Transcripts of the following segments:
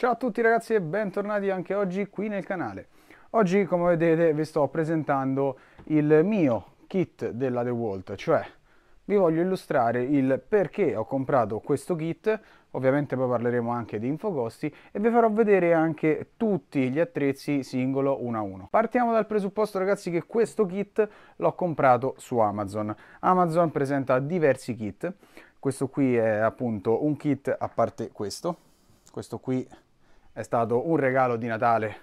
Ciao a tutti ragazzi e bentornati anche oggi qui nel canale. Oggi come vedete vi sto presentando il mio kit della DeWalt, cioè vi voglio illustrare il perché ho comprato questo kit, ovviamente poi parleremo anche di infocosti e vi farò vedere anche tutti gli attrezzi singolo uno a uno. Partiamo dal presupposto ragazzi che questo kit l'ho comprato su Amazon. Amazon presenta diversi kit, questo qui è appunto un kit a parte questo, questo qui è stato un regalo di Natale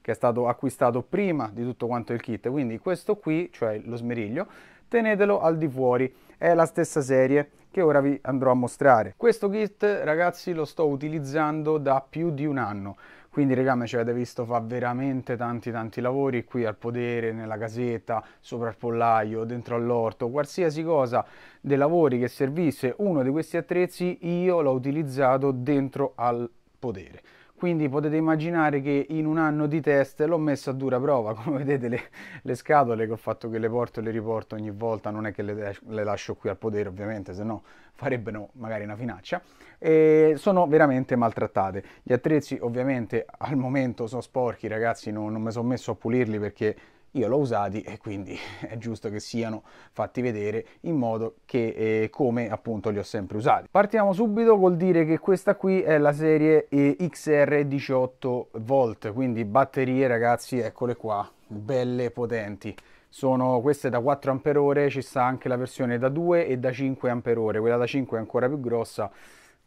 che è stato acquistato prima di tutto quanto il kit, quindi questo qui, cioè lo smeriglio, tenetelo al di fuori, è la stessa serie che ora vi andrò a mostrare. Questo kit ragazzi lo sto utilizzando da più di un anno, quindi raga mi ci avete visto fa veramente tanti tanti lavori qui al podere, nella casetta, sopra il pollaio, dentro all'orto, qualsiasi cosa dei lavori che servisse uno di questi attrezzi io l'ho utilizzato dentro al podere quindi potete immaginare che in un anno di test l'ho messo a dura prova come vedete le, le, scatole che ho fatto che le porto e le riporto ogni volta non è che le, le lascio qui al potere ovviamente se no farebbero magari una finaccia e sono veramente maltrattate gli attrezzi ovviamente al momento sono sporchi ragazzi non, non mi sono messo a pulirli perché io l'ho usati e quindi è giusto che siano fatti vedere in modo che eh, come appunto li ho sempre usati. Partiamo subito col dire che questa qui è la serie eh, XR 18 volt, quindi batterie ragazzi eccole qua, belle potenti sono queste da 4 ampere ci sta anche la versione da 2 e da 5 ampere quella da 5 è ancora più grossa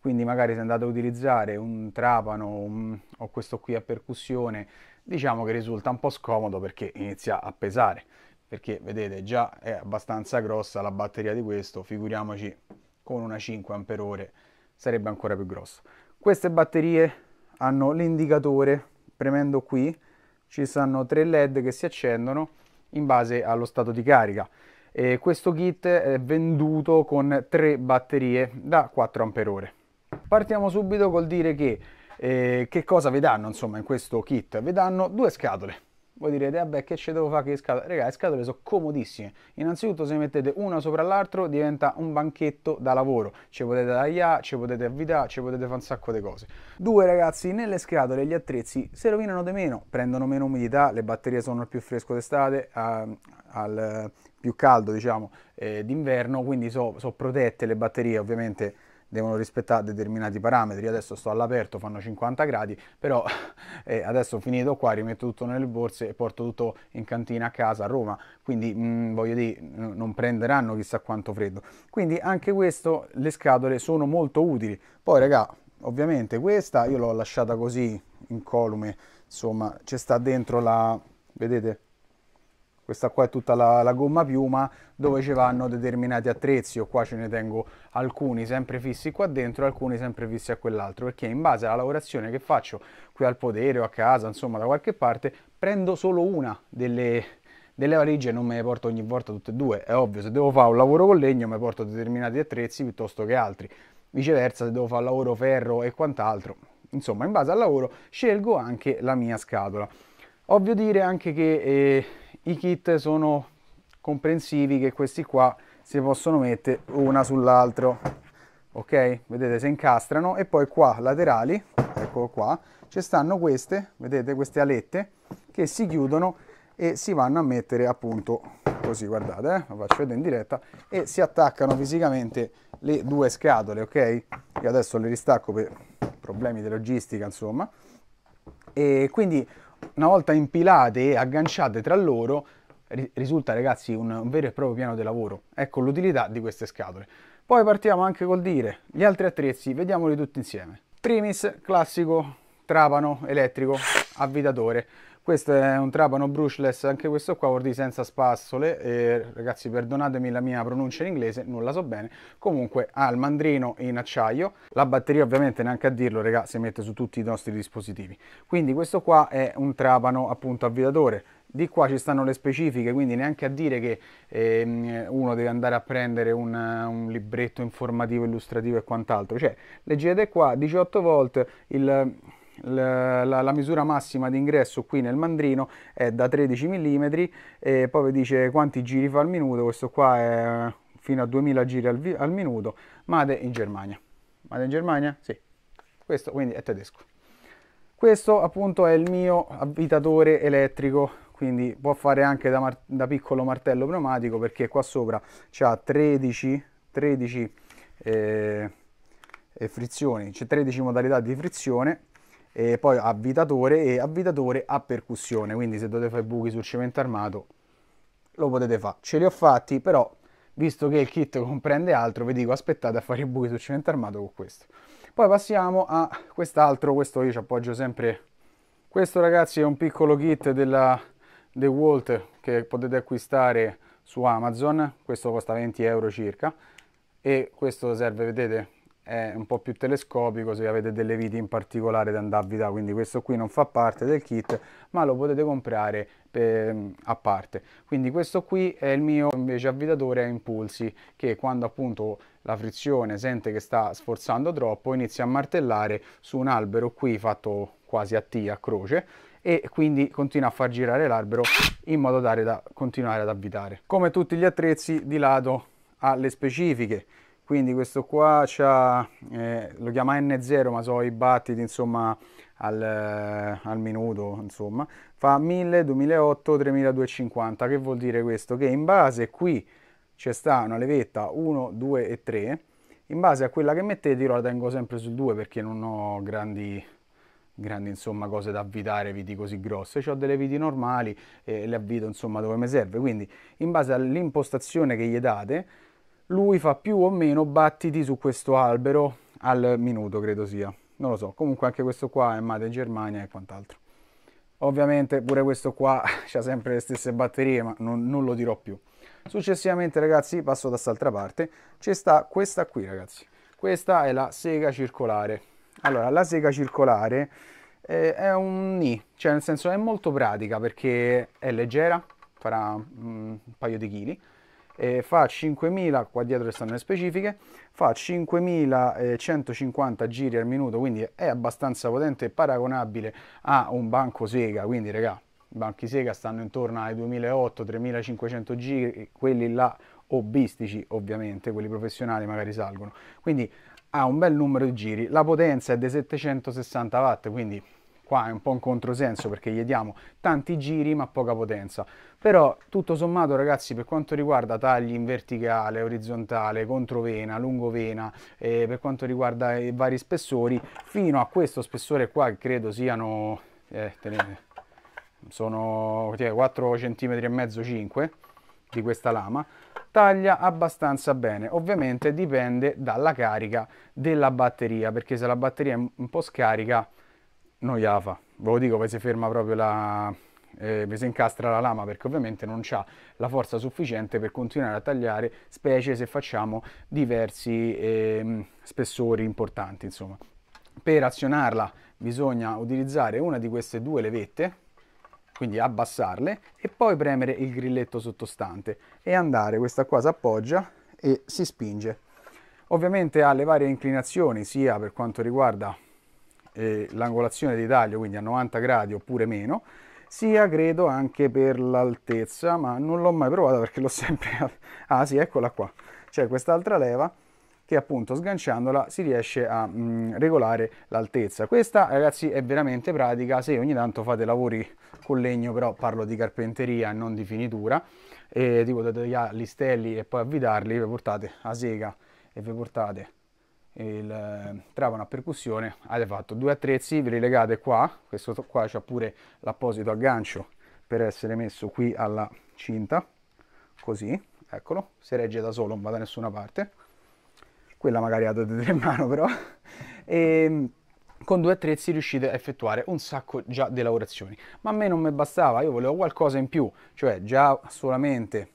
quindi magari se andate a utilizzare un trapano un, o questo qui a percussione diciamo che risulta un po' scomodo perché inizia a pesare perché vedete già è abbastanza grossa la batteria di questo figuriamoci con una 5 ampere sarebbe ancora più grossa queste batterie hanno l'indicatore premendo qui ci sono tre led che si accendono in base allo stato di carica e questo kit è venduto con tre batterie da 4 ampere partiamo subito col dire che e eh, che cosa vi danno insomma in questo kit? Vi danno due scatole. Voi direte, vabbè, che ci devo fare che scatole? Raga, le scatole sono comodissime. Innanzitutto se mettete una sopra l'altro diventa un banchetto da lavoro. Ci potete tagliare, ci potete avvitare, ci potete fare un sacco di cose. Due, ragazzi, nelle scatole gli attrezzi si rovinano di meno, prendono meno umidità, le batterie sono al più fresco d'estate, ehm, al più caldo, diciamo, eh, d'inverno, quindi sono so protette le batterie, ovviamente devono rispettare determinati parametri. Adesso sto all'aperto, fanno 50 gradi, però eh, adesso finito qua rimetto tutto nelle borse e porto tutto in cantina a casa a Roma, quindi mh, mm, voglio dire non prenderanno chissà quanto freddo. Quindi anche questo le scatole sono molto utili. Poi raga, ovviamente questa io l'ho lasciata così in incolume, insomma, ci sta dentro la vedete questa qua è tutta la, la gomma piuma dove ci vanno determinati attrezzi io qua ce ne tengo alcuni sempre fissi qua dentro alcuni sempre fissi a quell'altro perché in base alla lavorazione che faccio qui al podere o a casa insomma da qualche parte prendo solo una delle, delle valigie non me le porto ogni volta tutte e due è ovvio se devo fare un lavoro con legno mi porto determinati attrezzi piuttosto che altri viceversa se devo fare lavoro ferro e quant'altro insomma in base al lavoro scelgo anche la mia scatola Ovvio dire anche che eh, i kit sono comprensivi che questi qua si possono mettere una sull'altro, ok? Vedete, si incastrano e poi qua laterali, ecco qua, ci stanno queste, vedete, queste alette che si chiudono e si vanno a mettere appunto così, guardate, eh, lo faccio vedere in diretta, e si attaccano fisicamente le due scatole, ok? Io adesso le ristacco per problemi di logistica, insomma. E quindi una volta impilate e agganciate tra loro risulta ragazzi un, vero e proprio piano di lavoro. Ecco l'utilità di queste scatole. Poi partiamo anche col dire gli altri attrezzi, vediamoli tutti insieme. Primis, classico trapano elettrico avvitatore. Questo è un trapano brushless, anche questo qua, vuol dire senza spassole, e, ragazzi perdonatemi la mia pronuncia in inglese, non la so bene, comunque ha il mandrino in acciaio, la batteria ovviamente neanche a dirlo, raga, si mette su tutti i nostri dispositivi. Quindi questo qua è un trapano appunto avvitatore, di qua ci stanno le specifiche, quindi neanche a dire che ehm, uno deve andare a prendere un, un libretto informativo, illustrativo e quant'altro. Cioè, leggete qua, 18 volt, il la, la, la, misura massima di ingresso qui nel mandrino è da 13 mm e poi vi dice quanti giri fa al minuto, questo qua è fino a 2000 giri al, al minuto, Made in Germania. Made in Germania? Sì. Questo quindi è tedesco. Questo appunto è il mio avvitatore elettrico quindi può fare anche da, da, piccolo martello pneumatico perché qua sopra c'ha 13, 13 eh, frizioni, c'è 13 modalità di frizione e poi avvitatore e avvitatore a percussione, quindi se dovete fare buchi sul cemento armato lo potete fare. Ce li ho fatti, però visto che il kit comprende altro, vi dico aspettate a fare i buchi sul cemento armato con questo. Poi passiamo a quest'altro, questo io ci appoggio sempre. Questo ragazzi è un piccolo kit della The Walt che potete acquistare su Amazon, questo costa 20 euro circa e questo serve, vedete, è un po' più telescopico se avete delle viti in particolare da andarvi da quindi questo qui non fa parte del kit ma lo potete comprare per, a parte quindi questo qui è il mio invece avvitatore a impulsi che quando appunto la frizione sente che sta sforzando troppo inizia a martellare su un albero qui fatto quasi a T a croce e quindi continua a far girare l'albero in modo tale da continuare ad avvitare come tutti gli attrezzi di lato ha le specifiche quindi questo qua eh, lo chiama N0 ma so i battiti insomma al, eh, al minuto insomma fa 1000, 2008, 3250 che vuol dire questo? che in base qui c'è sta una levetta 1, 2 e 3 in base a quella che mettete io la tengo sempre sul 2 perché non ho grandi grandi insomma cose da avvitare viti così grosse ho delle viti normali e le avvito insomma dove mi serve quindi in base all'impostazione che gli date lui fa più o meno battiti su questo albero al minuto, credo sia. Non lo so, comunque anche questo qua è made in Germania e quant'altro. Ovviamente pure questo qua ha sempre le stesse batterie, ma non, non lo dirò più. Successivamente ragazzi, passo da quest'altra parte, c'è sta questa qui ragazzi. Questa è la sega circolare. Allora, la sega circolare eh, è un ni, cioè nel senso è molto pratica perché è leggera, farà mm, un paio di chili, eh, fa 5000, qua dietro stanno le specifiche, fa 5150 eh, giri al minuto, quindi è abbastanza potente e paragonabile a un banco Sega, quindi regà, i banchi Sega stanno intorno ai 2008-3500 giri, quelli là hobbistici ovviamente, quelli professionali magari salgono, quindi ha un bel numero di giri, la potenza è di 760 watt, quindi Qua è un po' un controsenso perché gli diamo tanti giri ma poca potenza. Però tutto sommato ragazzi per quanto riguarda tagli in verticale, orizzontale, controvena, lungovena, eh, per quanto riguarda i vari spessori, fino a questo spessore qua che credo siano... Eh, sono 4 cm e mezzo 5 di questa lama taglia abbastanza bene ovviamente dipende dalla carica della batteria perché se la batteria è un po' scarica noiava. Ve lo dico, poi si ferma proprio la... Eh, si incastra la lama perché ovviamente non ha la forza sufficiente per continuare a tagliare specie se facciamo diversi eh, spessori importanti insomma per azionarla bisogna utilizzare una di queste due levette quindi abbassarle e poi premere il grilletto sottostante e andare questa qua si appoggia e si spinge ovviamente ha le varie inclinazioni sia per quanto riguarda eh, l'angolazione di taglio, quindi a 90 gradi oppure meno, sia credo anche per l'altezza, ma non l'ho mai provata perché l'ho sempre... ah sì, eccola qua, c'è quest'altra leva che appunto sganciandola si riesce a mh, mm, regolare l'altezza. Questa ragazzi è veramente pratica se ogni tanto fate lavori con legno, però parlo di carpenteria non di finitura, e tipo da tagliare gli stelli e poi avvitarli, vi portate a sega e vi portate il, eh, trava una percussione, avete fatto due attrezzi, ve li legate qua, questo qua c'è pure l'apposito aggancio per essere messo qui alla cinta, così, eccolo, si regge da solo, non va da nessuna parte, quella magari la dovete tenere in mano però, e ehm, con due attrezzi riuscite a effettuare un sacco già di lavorazioni, ma a me non mi bastava, io volevo qualcosa in più, cioè già solamente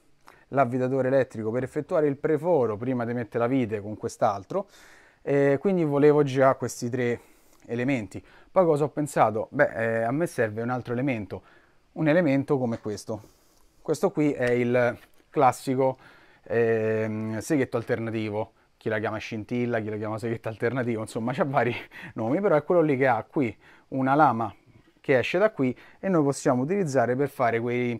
l'avvitatore elettrico per effettuare il preforo prima di mettere la vite con quest'altro, e quindi volevo già questi tre elementi. Poi cosa ho pensato? Beh, eh, a me serve un altro elemento, un elemento come questo. Questo qui è il classico eh, seghetto alternativo, chi la chiama scintilla, chi la chiama seghetto alternativo insomma c'ha vari nomi, però è quello lì che ha qui una lama che esce da qui e noi possiamo utilizzare per fare quei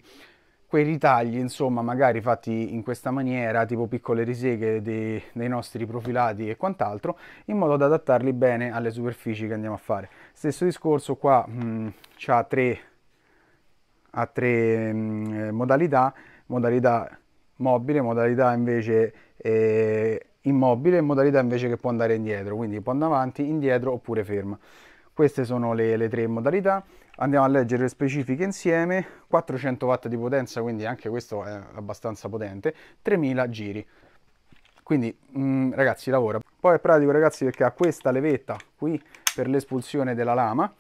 quei ritagli, insomma, magari fatti in questa maniera, tipo piccole riseghe dei, dei, nostri profilati e quant'altro, in modo da adattarli bene alle superfici che andiamo a fare. Stesso discorso qua, mh, mm, c'ha tre, ha tre mh, mm, eh, modalità, modalità mobile, modalità invece eh, immobile e modalità invece che può andare indietro, quindi può andare avanti, indietro oppure ferma. Queste sono le, le tre modalità andiamo a leggere le specifiche insieme 400 watt di potenza quindi anche questo è abbastanza potente 3000 giri quindi mh, mm, ragazzi lavora poi è pratico ragazzi perché ha questa levetta qui per l'espulsione della lama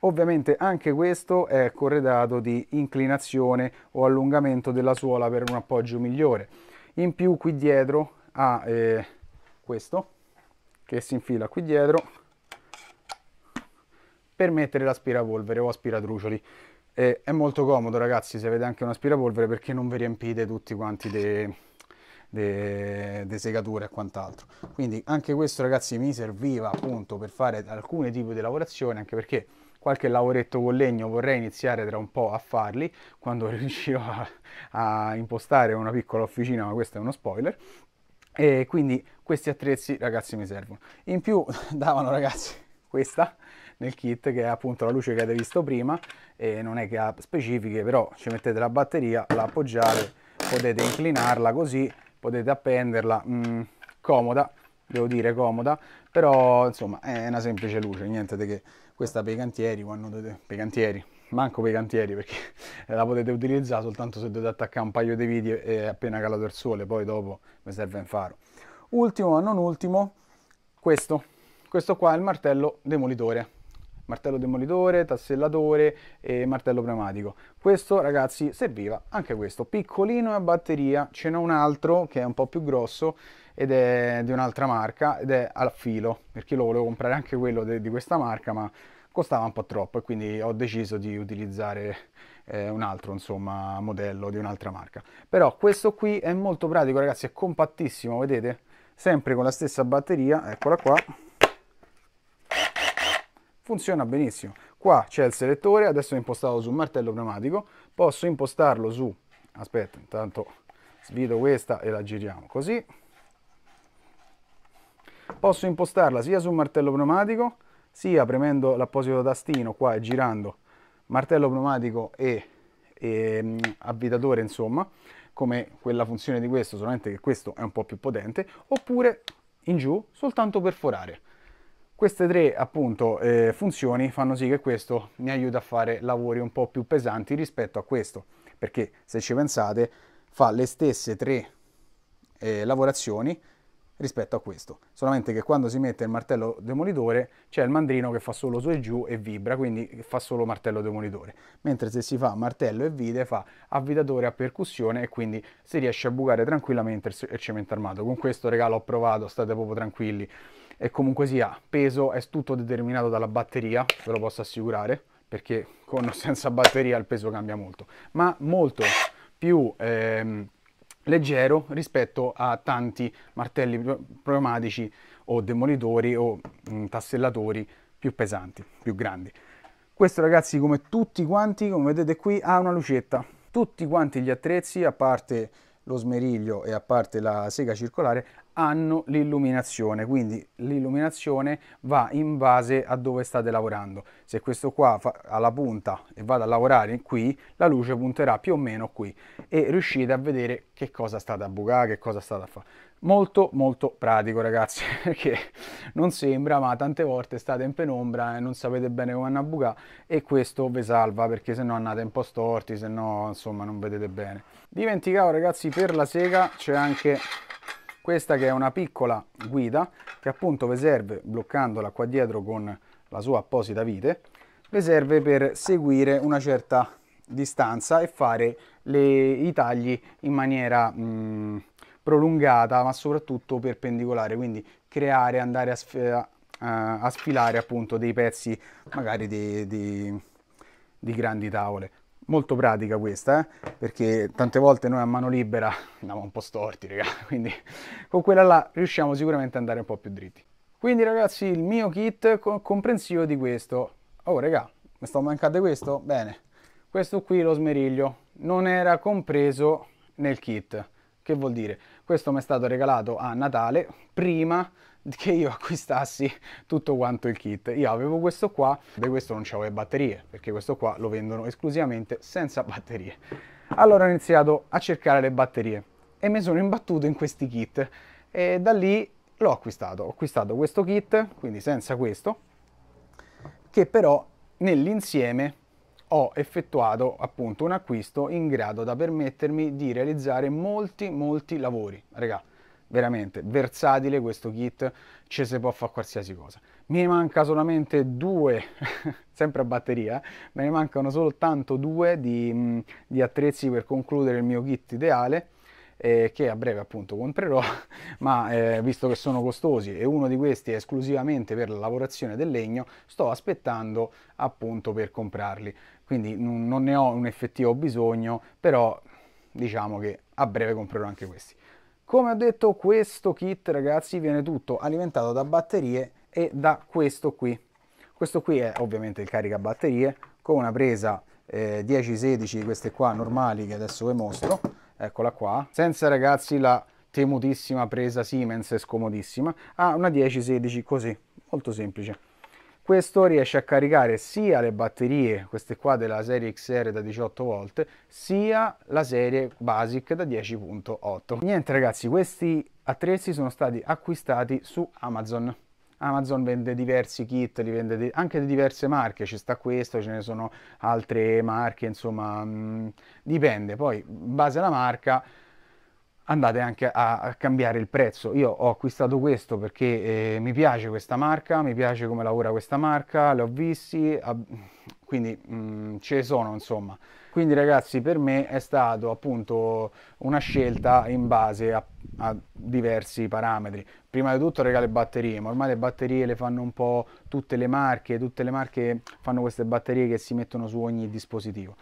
ovviamente anche questo è corredato di inclinazione o allungamento della suola per un appoggio migliore in più qui dietro ha eh, questo che si infila qui dietro per mettere l'aspirapolvere o aspiratrucioli. Eh, è molto comodo ragazzi se avete anche un aspirapolvere perché non vi riempite tutti quanti dei de, de segature e quant'altro quindi anche questo ragazzi mi serviva appunto per fare alcuni tipi di lavorazione anche perché qualche lavoretto con legno vorrei iniziare tra un po' a farli quando riuscirò a, a impostare una piccola officina ma questo è uno spoiler e quindi questi attrezzi ragazzi mi servono in più davano ragazzi questa nel kit che è appunto la luce che avete visto prima e non è che ha specifiche però ci mettete la batteria, la appoggiate, potete inclinarla così, potete appenderla, mm, comoda, devo dire comoda, però insomma è una semplice luce, niente di che questa per i cantieri, quando dovete, per i cantieri, manco per i cantieri perché la potete utilizzare soltanto se dovete attaccare un paio di video e appena calato il sole, poi dopo mi serve un faro. Ultimo ma non ultimo, questo, questo qua è il martello demolitore martello demolitore, tassellatore e martello pneumatico. Questo ragazzi serviva anche questo, piccolino a batteria, ce n'è un altro che è un po' più grosso ed è di un'altra marca ed è al filo, perché io lo volevo comprare anche quello de, di questa marca ma costava un po' troppo e quindi ho deciso di utilizzare eh, un altro insomma modello di un'altra marca. Però questo qui è molto pratico ragazzi, è compattissimo, vedete? Sempre con la stessa batteria, eccola qua funziona benissimo. Qua c'è il selettore, adesso è impostato su martello pneumatico, posso impostarlo su, aspetta, intanto svito questa e la giriamo così. Posso impostarla sia sul martello pneumatico, sia premendo l'apposito tastino qua e girando martello pneumatico e, e mm, avvitatore insomma, come quella funzione di questo, solamente che questo è un po' più potente, oppure in giù soltanto perforare. forare. Queste tre appunto eh, funzioni fanno sì che questo mi aiuta a fare lavori un po' più pesanti rispetto a questo, perché se ci pensate fa le stesse tre eh, lavorazioni rispetto a questo, solamente che quando si mette il martello demolitore c'è il mandrino che fa solo su e giù e vibra, quindi fa solo martello demolitore, mentre se si fa martello e vide fa avvitatore a percussione e quindi si riesce a bucare tranquillamente il cemento armato. Con questo regalo ho provato, state proprio tranquilli e comunque sia peso è tutto determinato dalla batteria ve lo posso assicurare perché con o senza batteria il peso cambia molto ma molto più ehm, leggero rispetto a tanti martelli pneumatici o demolitori o mh, mm, tassellatori più pesanti, più grandi. Questo ragazzi come tutti quanti, come vedete qui, ha una lucetta. Tutti quanti gli attrezzi, a parte lo smeriglio e a parte la sega circolare, hanno l'illuminazione quindi l'illuminazione va in base a dove state lavorando se questo qua ha la punta e vado a lavorare qui la luce punterà più o meno qui e riuscite a vedere che cosa state a bucare che cosa state a fare molto molto pratico ragazzi perché non sembra ma tante volte state in penombra e non sapete bene come andare a bucare e questo vi salva perché se no andate un po' storti se no insomma non vedete bene dimenticavo ragazzi per la sega c'è anche questa che è una piccola guida che appunto vi serve, bloccandola qua dietro con la sua apposita vite, vi serve per seguire una certa distanza e fare le, i tagli in maniera mh, mm, prolungata ma soprattutto perpendicolare, quindi creare, andare a, sf a sfilare appunto dei pezzi magari di, di, di grandi tavole molto pratica questa, eh? perché tante volte noi a mano libera andiamo un po' storti, raga, quindi con quella là riusciamo sicuramente ad andare un po' più dritti. Quindi ragazzi, il mio kit comprensivo di questo. Oh raga, mi sto mancando questo? Bene. Questo qui lo smeriglio non era compreso nel kit. Che vuol dire? Questo mi è stato regalato a Natale prima che io acquistassi tutto quanto il kit. Io avevo questo qua, e questo non c'avevo le batterie, perché questo qua lo vendono esclusivamente senza batterie. Allora ho iniziato a cercare le batterie e mi sono imbattuto in questi kit e da lì l'ho acquistato. Ho acquistato questo kit, quindi senza questo, che però nell'insieme ho effettuato appunto un acquisto in grado da permettermi di realizzare molti molti lavori. Ragazzi, veramente versatile questo kit, ci si può fare qualsiasi cosa. Mi manca solamente due, sempre a batteria, eh, me ne mancano soltanto due di, mm, di attrezzi per concludere il mio kit ideale, eh, che a breve appunto comprerò, ma eh, visto che sono costosi e uno di questi è esclusivamente per la lavorazione del legno, sto aspettando appunto per comprarli. Quindi non ne ho un effettivo bisogno, però diciamo che a breve comprerò anche questi. Come ho detto questo kit ragazzi viene tutto alimentato da batterie e da questo qui. Questo qui è ovviamente il caricabatterie con una presa eh, 10-16 queste qua normali che adesso vi mostro. Eccola qua. Senza ragazzi la temutissima presa Siemens scomodissima. Ha ah, una 10-16 così, molto semplice questo riesce a caricare sia le batterie, queste qua della serie XR da 18 volt, sia la serie Basic da 10.8. Niente ragazzi, questi attrezzi sono stati acquistati su Amazon. Amazon vende diversi kit, li vende anche di diverse marche, ci sta questo, ce ne sono altre marche, insomma, mh, mm, dipende. Poi, in base alla marca, andate anche a, cambiare il prezzo. Io ho acquistato questo perché eh, mi piace questa marca, mi piace come lavora questa marca, le ho visti, a... quindi mh, mm, ce ne sono insomma. Quindi ragazzi per me è stato appunto una scelta in base a, a diversi parametri. Prima di tutto regale batterie, ma ormai le batterie le fanno un po' tutte le marche, tutte le marche fanno queste batterie che si mettono su ogni dispositivo.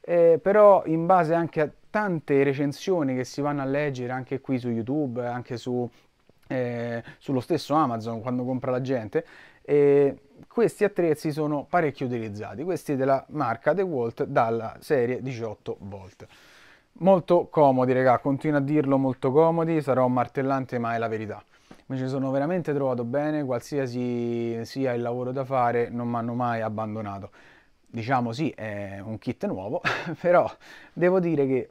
Eh, però in base anche a tante recensioni che si vanno a leggere anche qui su YouTube, anche su, eh, sullo stesso Amazon quando compra la gente, eh, questi attrezzi sono parecchio utilizzati, questi della marca DeWalt dalla serie 18 volt. Molto comodi, raga, continuo a dirlo molto comodi, sarò martellante ma è la verità. Mi ci sono veramente trovato bene, qualsiasi sia il lavoro da fare non mi hanno mai abbandonato. Diciamo sì, è un kit nuovo, però devo dire che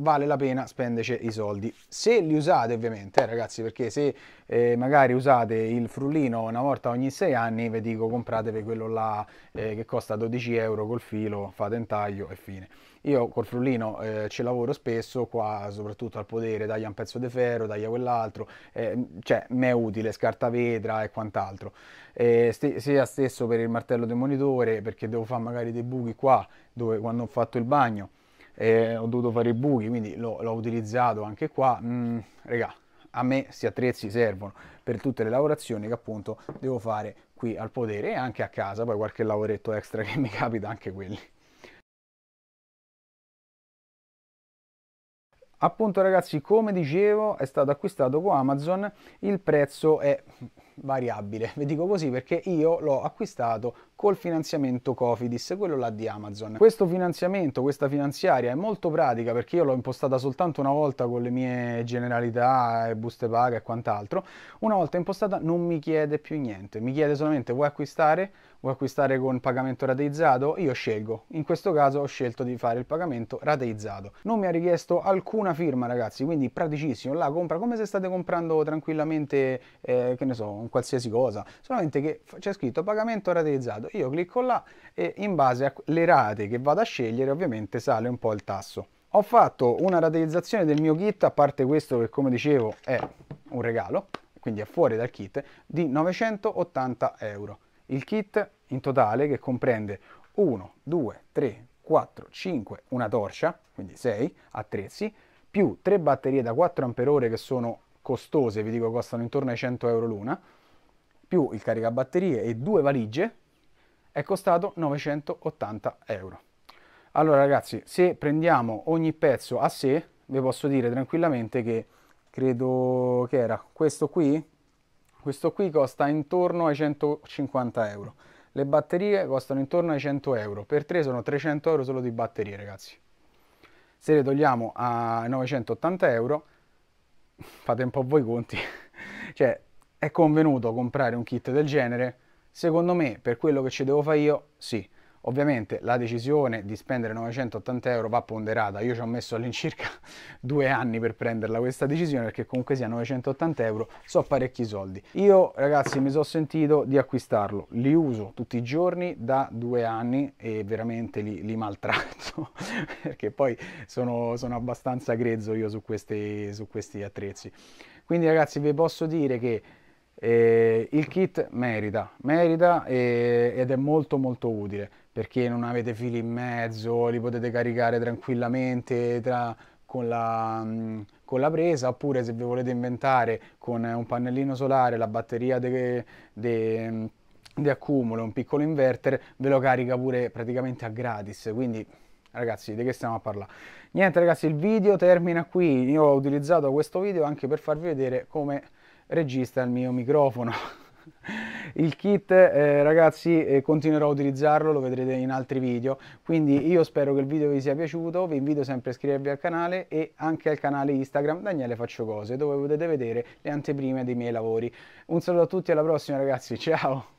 vale la pena spenderci i soldi. Se li usate ovviamente, eh, ragazzi, perché se eh, magari usate il frullino una volta ogni 6 anni, vi dico compratevi quello là eh, che costa 12 euro col filo, fate un taglio e fine. Io col frullino eh, ci lavoro spesso, qua soprattutto al potere taglia un pezzo di ferro, taglia quell'altro, eh, cioè mi è utile, scarta vetra e quant'altro. Eh, St sia stesso per il martello del monitore, perché devo fare magari dei buchi qua, dove quando ho fatto il bagno, eh, ho dovuto fare i buchi, quindi l'ho, utilizzato anche qua. Mm, regà, a me questi attrezzi servono per tutte le lavorazioni che appunto devo fare qui al potere e anche a casa, poi qualche lavoretto extra che mi capita anche quelli. Appunto ragazzi, come dicevo, è stato acquistato con Amazon, il prezzo è variabile. Vi dico così perché io l'ho acquistato col finanziamento Cofidis, quello là di Amazon. Questo finanziamento, questa finanziaria è molto pratica perché io l'ho impostata soltanto una volta con le mie generalità, e buste paga e quant'altro. Una volta impostata non mi chiede più niente, mi chiede solamente vuoi acquistare, vuoi acquistare con pagamento rateizzato, io scelgo. In questo caso ho scelto di fare il pagamento rateizzato. Non mi ha richiesto alcuna firma ragazzi, quindi praticissimo, la compra come se state comprando tranquillamente, eh, che ne so, un qualsiasi cosa, solamente che c'è scritto pagamento rateizzato, io clicco là e in base alle rate che vado a scegliere ovviamente sale un po' il tasso. Ho fatto una rateizzazione del mio kit, a parte questo che come dicevo è un regalo, quindi è fuori dal kit, di 980 euro. Il kit in totale che comprende 1, 2, 3, 4, 5, una torcia, quindi 6 attrezzi, più 3 batterie da 4 Ah che sono costose, vi dico costano intorno ai 100 euro l'una, più il caricabatterie e due valigie è costato 980 euro. Allora ragazzi, se prendiamo ogni pezzo a sé, vi posso dire tranquillamente che credo che era questo qui, questo qui costa intorno ai 150 euro. Le batterie costano intorno ai 100 euro, per tre sono 300 euro solo di batterie ragazzi. Se le togliamo a 980 euro, fate un po' voi i conti, cioè è convenuto comprare un kit del genere? Secondo me, per quello che ci devo fare io, sì. Ovviamente la decisione di spendere 980 euro va ponderata, io ci ho messo all'incirca due anni per prenderla questa decisione perché comunque sia 980 euro so parecchi soldi. Io ragazzi mi sono sentito di acquistarlo, li uso tutti i giorni da due anni e veramente li, li maltratto perché poi sono, sono, abbastanza grezzo io su questi, su questi attrezzi. Quindi ragazzi vi posso dire che eh, il kit merita, merita e, ed è molto molto utile perché non avete fili in mezzo, li potete caricare tranquillamente tra, con, la, con, la, presa oppure se vi volete inventare con un pannellino solare la batteria di accumulo, un piccolo inverter, ve lo carica pure praticamente a gratis, quindi ragazzi di che stiamo a parlare niente ragazzi il video termina qui io ho utilizzato questo video anche per farvi vedere come regista il mio microfono. Il kit eh, ragazzi eh, continuerò a utilizzarlo, lo vedrete in altri video, quindi io spero che il video vi sia piaciuto, vi invito sempre a iscrivervi al canale e anche al canale Instagram Daniele Faccio Cose dove potete vedere le anteprime dei miei lavori. Un saluto a tutti alla prossima ragazzi, ciao!